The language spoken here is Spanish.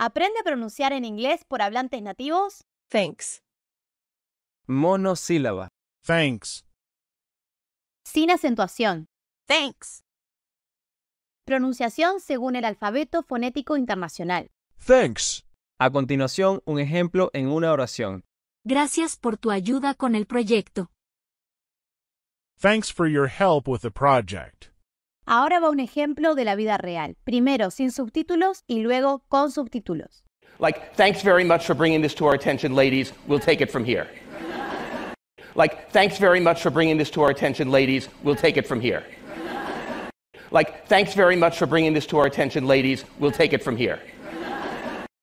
Aprende a pronunciar en inglés por hablantes nativos. Thanks. Monosílaba. Thanks. Sin acentuación. Thanks. Pronunciación según el alfabeto fonético internacional. Thanks. A continuación, un ejemplo en una oración. Gracias por tu ayuda con el proyecto. Thanks for your help with the project. Ahora va un ejemplo de la vida real, primero sin subtítulos y luego con subtítulos. Like, thanks very much for bringing this to our attention, ladies. We'll take it from here. Like, thanks very much for bringing this to our attention, ladies. We'll take it from here. Like, thanks very much for bringing this to our attention, ladies. We'll take it from here.